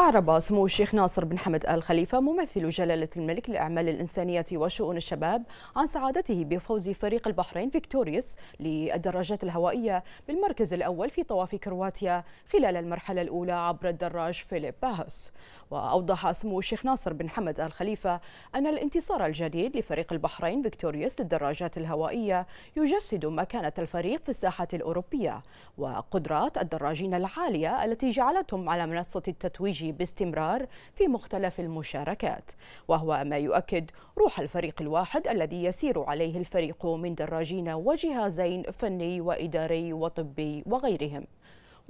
أعرب سمو الشيخ ناصر بن حمد آل خليفة ممثل جلالة الملك لأعمال الإنسانية وشؤون الشباب عن سعادته بفوز فريق البحرين فيكتوريوس للدراجات الهوائية بالمركز الأول في طواف كرواتيا خلال المرحلة الأولى عبر الدراج فيليب باهوس وأوضح سمو الشيخ ناصر بن حمد آل خليفة أن الانتصار الجديد لفريق البحرين فيكتوريوس للدراجات الهوائية يجسد مكانة الفريق في الساحة الأوروبية وقدرات الدراجين العالية التي جعلتهم على منصة التتويج باستمرار في مختلف المشاركات وهو ما يؤكد روح الفريق الواحد الذي يسير عليه الفريق من دراجين وجهازين فني وإداري وطبي وغيرهم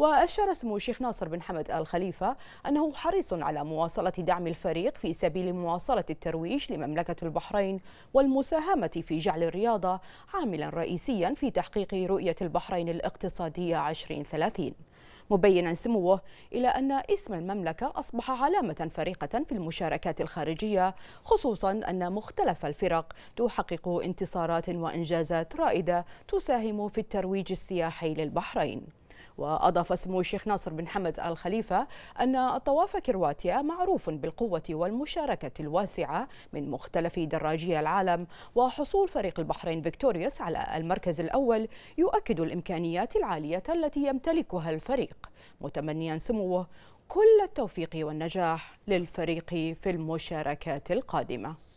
وأشار سمو الشيخ ناصر بن حمد آل خليفة أنه حريص على مواصلة دعم الفريق في سبيل مواصلة الترويج لمملكة البحرين والمساهمة في جعل الرياضة عاملا رئيسيا في تحقيق رؤية البحرين الاقتصادية 2030 مبينا سموه إلى أن اسم المملكة أصبح علامة فريقة في المشاركات الخارجية خصوصا أن مختلف الفرق تحقق انتصارات وإنجازات رائدة تساهم في الترويج السياحي للبحرين وأضاف سمو الشيخ ناصر بن حمد آل خليفة أن الطواف كرواتيا معروف بالقوة والمشاركة الواسعة من مختلف دراجي العالم وحصول فريق البحرين فيكتوريوس على المركز الأول يؤكد الإمكانيات العالية التي يمتلكها الفريق متمنيا سموه كل التوفيق والنجاح للفريق في المشاركات القادمه